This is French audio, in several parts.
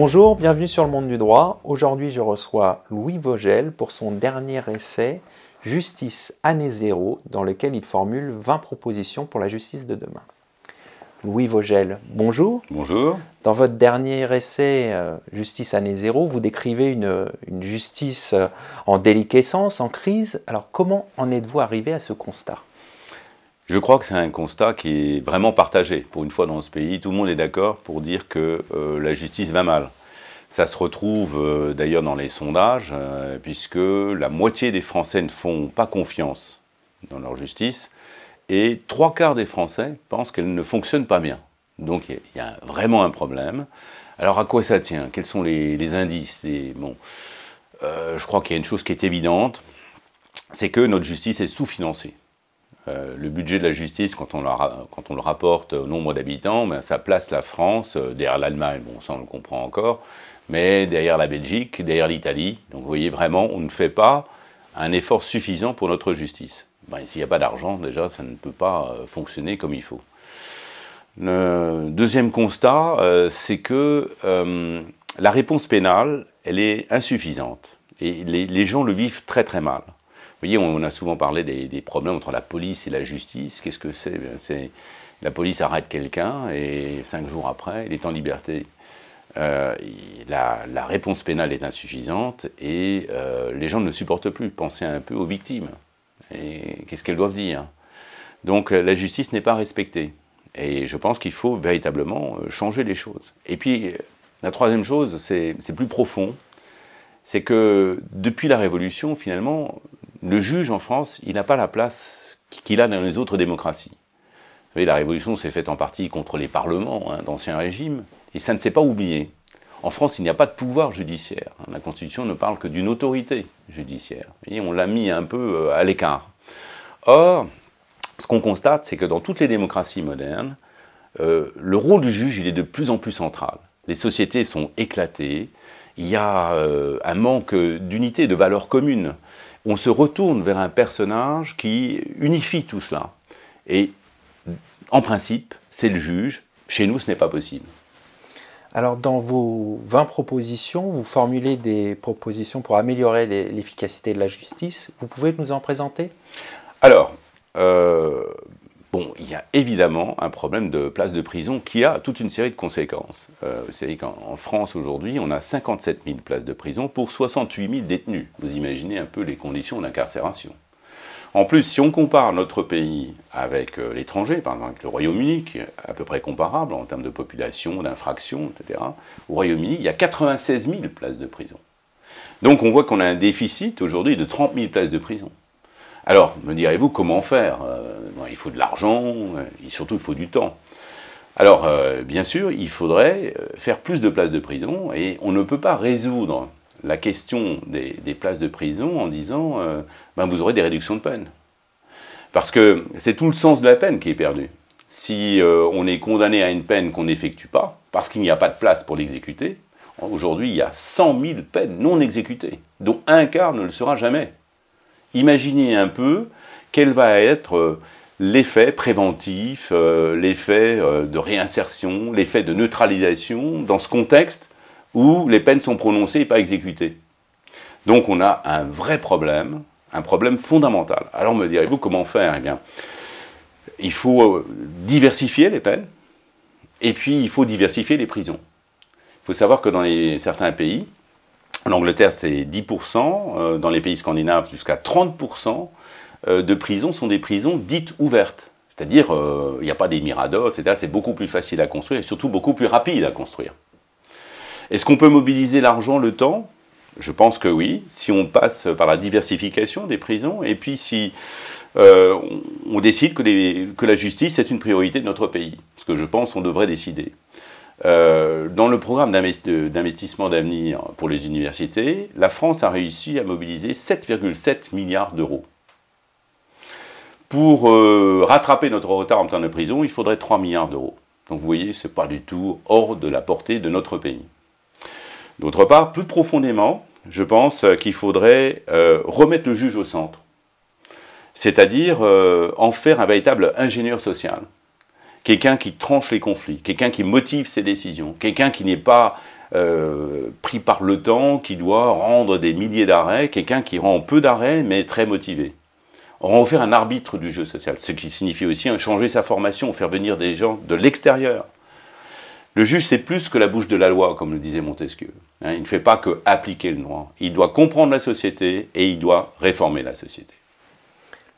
Bonjour, bienvenue sur le monde du droit. Aujourd'hui, je reçois Louis Vogel pour son dernier essai Justice année zéro, dans lequel il formule 20 propositions pour la justice de demain. Louis Vogel, bonjour. Bonjour. Dans votre dernier essai euh, Justice année zéro, vous décrivez une, justice euh, en déliquescence, en crise. Alors comment en êtes-vous arrivé à ce constat Je crois que c'est un constat qui est vraiment partagé. Pour une fois dans ce pays, tout le monde est d'accord pour dire que euh, la justice va mal. Ça se retrouve euh, d'ailleurs dans les sondages, euh, puisque la moitié des Français ne font pas confiance dans leur justice, et trois quarts des Français pensent qu'elle ne fonctionne pas bien. Donc il y, a vraiment un problème. Alors à quoi ça tient Quels sont les, indices bon, euh, Je crois qu'il y a une chose qui est évidente, c'est que notre justice est sous-financée. le budget de la justice, quand on, quand on le rapporte au nombre d'habitants, ben, ça place la France derrière l'Allemagne, bon ça on le comprend encore, mais derrière la Belgique, derrière l'Italie. Donc vous voyez vraiment, on ne fait pas un effort suffisant pour notre justice. Ben, s'il n'y a pas d'argent, déjà, ça ne peut pas euh, fonctionner comme il faut. Le deuxième constat, euh, c'est que euh, la réponse pénale, elle est insuffisante. Et les, gens le vivent très très mal. Vous voyez, on, a souvent parlé des, des, problèmes entre la police et la justice. Qu'est-ce que c'est ben, La police arrête quelqu'un et cinq jours après, il est en liberté. Euh, la, réponse pénale est insuffisante et euh, les gens ne supportent plus. Pensez un peu aux victimes. Et qu'est-ce qu'elles doivent dire Donc la justice n'est pas respectée. Et je pense qu'il faut véritablement euh, changer les choses. Et puis, la troisième chose, c'est plus profond. C'est que depuis la Révolution, finalement, le juge en France, il n'a pas la place qu'il a dans les autres démocraties. Vous savez, la Révolution s'est faite en partie contre les parlements hein, d'ancien régime. Et ça ne s'est pas oublié. En France, il n'y a pas de pouvoir judiciaire. La Constitution ne parle que d'une autorité judiciaire. Et on l'a mis un peu euh, à l'écart. Or, ce qu'on constate, c'est que dans toutes les démocraties modernes, euh, le rôle du juge, il est de plus en plus central. Les sociétés sont éclatées, il y a euh, un manque d'unité, de valeur commune. On se retourne vers un personnage qui unifie tout cela. Et en principe, c'est le juge. Chez nous, ce n'est pas possible. Alors dans vos 20 propositions, vous formulez des propositions pour améliorer l'efficacité de la justice. Vous pouvez nous en présenter Alors, euh, bon, il y a évidemment un problème de place de prison qui a toute une série de conséquences. Euh, vous savez qu'en France aujourd'hui, on a 57 000 places de prison pour 68 000 détenus. Vous imaginez un peu les conditions d'incarcération. En plus, si on compare notre pays avec euh, l'étranger, par exemple le Royaume-Uni, qui est à peu près comparable en termes de population, d'infraction, etc., au Royaume-Uni, il y a 96 000 places de prison. Donc on voit qu'on a un déficit aujourd'hui de 30 000 places de prison. Alors, me direz-vous, comment faire euh, Il faut de l'argent, euh, et surtout il faut du temps. Alors, bien sûr, il faudrait faire plus de places de prison, et on ne peut pas résoudre la question des, places de prison en disant euh, ben, vous aurez des réductions de peine. Parce que c'est tout le sens de la peine qui est perdu. Si euh, on est condamné à une peine qu'on n'effectue pas, parce qu'il n'y a pas de place pour l'exécuter, aujourd'hui il y a 100 000 peines non exécutées, dont un quart ne le sera jamais. Imaginez un peu quel va être euh, l'effet préventif, l'effet de réinsertion, l'effet de neutralisation dans ce contexte où les peines sont prononcées et pas exécutées. Donc on a un vrai problème, un problème fondamental. Alors me direz-vous comment faire Eh bien, il faut euh, diversifier les peines et puis il faut diversifier les prisons. Il faut savoir que dans certains pays, l'Angleterre c'est 10%, euh, dans les pays scandinaves jusqu'à 30% euh, de prisons sont des prisons dites ouvertes. C'est-à-dire, il n'y a pas des miradors, etc. C'est beaucoup plus facile à construire et surtout beaucoup plus rapide à construire. Est-ce qu'on peut mobiliser l'argent, le temps Je pense que oui, si on passe par la diversification des prisons, et puis si euh, on, décide que, la justice est une priorité de notre pays, ce que je pense on devrait décider. Euh, dans le programme d'investissement d'avenir pour les universités, la France a réussi à mobiliser 7,7 milliards d'euros. Pour euh, rattraper notre retard en termes de prison, il faudrait 3 milliards d'euros. Donc vous voyez, ce n'est pas du tout hors de la portée de notre pays. D'autre part, plus profondément, je pense euh, qu'il faudrait euh, remettre le juge au centre, c'est-à-dire euh, en faire un véritable ingénieur social, quelqu'un qui tranche les conflits, quelqu'un qui motive ses décisions, quelqu'un qui n'est pas pris par le temps, qui doit rendre des milliers d'arrêts, quelqu'un qui rend peu d'arrêts mais très motivé. En faire un arbitre du jeu social, ce qui signifie aussi changer sa formation, faire venir des gens de l'extérieur. Le juge, c'est plus que la bouche de la loi, comme le disait Montesquieu. Hein. il ne fait pas que appliquer le droit. Il doit comprendre la société et il doit réformer la société.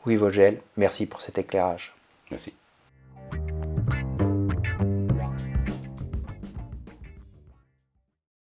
Oui, Vogel, merci pour cet éclairage. Merci.